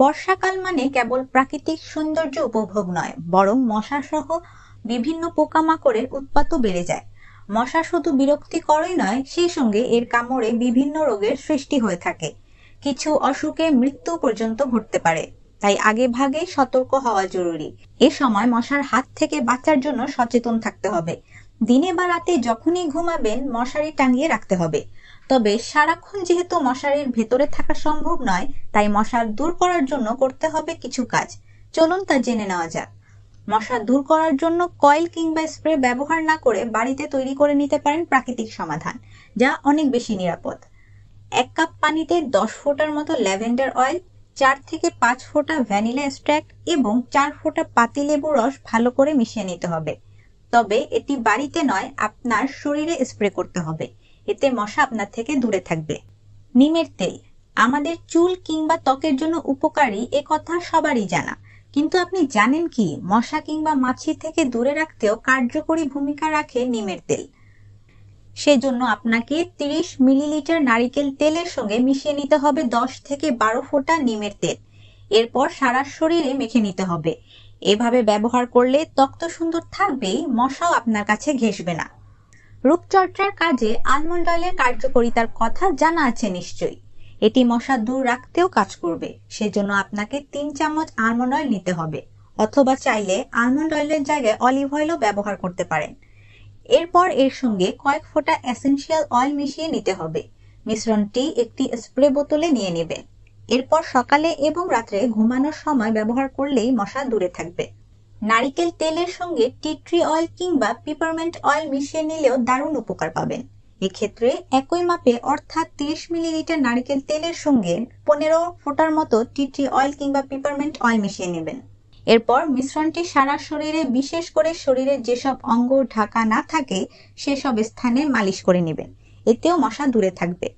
বর্ষাকাল মানে কেবল প্রাকৃতিক সৌন্দর্য উপভোগ নয় বরং মশা সহ বিভিন্ন পোকামাকড়ের উৎপাতও বেড়ে যায় মশা শুধু বিরক্তি বিরক্তিকরই নয় সেই সঙ্গে এর কামড়ে বিভিন্ন রোগের সৃষ্টি হয়ে থাকে কিছু অসুখে মৃত্যু পর্যন্ত ঘটতে পারে তাই আগে ভাগে সতর্ক হওয়া জরুরি এ সময় মশার হাত থেকে বাঁচার জন্য সচেতন থাকতে হবে দিনে বা রাতে যখনই ঘুমাবেন মশারি টাঙিয়ে রাখতে হবে তবে সারাক্ষণ যেহেতু মশারির ভেতরে থাকা সম্ভব নয় তাই মশার দূর করার জন্য করতে হবে কিছু কাজ চলুন তা জেনে নেওয়া যাক মশা দূর করার জন্য কয়েল কিংবা স্প্রে ব্যবহার না করে বাড়িতে তৈরি করে নিতে পারেন প্রাকৃতিক সমাধান যা অনেক বেশি নিরাপদ এক কাপ পানিতে দশ ফোটার মতো ল্যাভেন্ডার অয়েল চার থেকে পাঁচ ফোটা ভ্যানিলা এক্সট্র্যাক্ট এবং চার ফোঁটা পাতিলেবু রস ভালো করে মিশিয়ে নিতে হবে তবে এটি বাড়িতে নয় আপনার শরীরে স্প্রে করতে হবে এতে মশা আপনার থেকে দূরে থাকবে নিমের তেল আমাদের চুল কিংবা ত্বকের জন্য উপকারী এ কথা সবারই জানা কিন্তু আপনি জানেন কি মশা কিংবা মাছি থেকে দূরে রাখতেও কার্যকরী ভূমিকা রাখে নিমের তেল সেজন্য আপনাকে 30 মিলিলিটার নারিকেল তেলের সঙ্গে মিশিয়ে নিতে হবে 10 থেকে বারো ফোঁটা নিমের তেল এরপর সারা শরীরে মেখে নিতে হবে এভাবে ব্যবহার করলে তক্ত সুন্দর থাকবেই মশাও আপনার কাছে ঘেসবে না রূপচর্চার কাজে আলমন্ড অয়েলের কার্যকরিতার কথা জানা আছে নিশ্চয়ই এটি মশা দূর রাখতেও কাজ করবে সেজন্য আপনাকে তিন চামচ আলমন্ড অয়েল নিতে হবে অথবা চাইলে আলমন্ড অয়েলের জায়গায় অলিভ অয়েলও ব্যবহার করতে পারেন এরপর এর সঙ্গে কয়েক ফোঁটা এসেনশিয়াল অয়েল মিশিয়ে নিতে হবে মিশ্রণটি একটি স্প্রে বোতলে নিয়ে নেবেন এরপর সকালে এবং রাত্রে ঘুমানোর সময় ব্যবহার করলেই মশা দূরে থাকবে নারিকেল তেলের সঙ্গে টিট্রি অয়েল কিংবা পিপারমেন্ট অয়েল মিশিয়ে নিলেও দারুণ উপকার পাবেন এক্ষেত্রে একই মাপে অর্থাৎ তিরিশ মিলিলিটার নারিকেল তেলের সঙ্গে পনেরো ফোটার মতো টিট্রি অয়েল কিংবা পিপারমেন্ট অয়েল মিশিয়ে নেবেন এরপর মিশ্রণটি সারা শরীরে বিশেষ করে শরীরের যেসব অঙ্গ ঢাকা না থাকে সেসব স্থানে মালিশ করে নেবেন এতেও মশা দূরে থাকবে